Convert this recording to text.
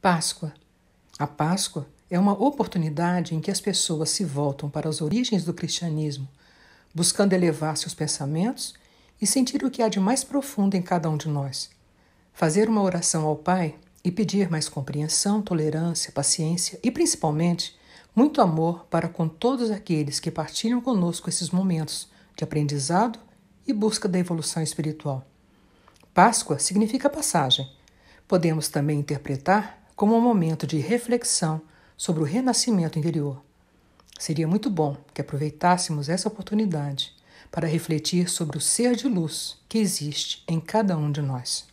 Páscoa. A Páscoa é uma oportunidade em que as pessoas se voltam para as origens do cristianismo, buscando elevar seus pensamentos e sentir o que há de mais profundo em cada um de nós. Fazer uma oração ao Pai e pedir mais compreensão, tolerância, paciência e, principalmente, muito amor para com todos aqueles que partilham conosco esses momentos de aprendizado e busca da evolução espiritual. Páscoa significa passagem. Podemos também interpretar como um momento de reflexão sobre o renascimento interior. Seria muito bom que aproveitássemos essa oportunidade para refletir sobre o ser de luz que existe em cada um de nós.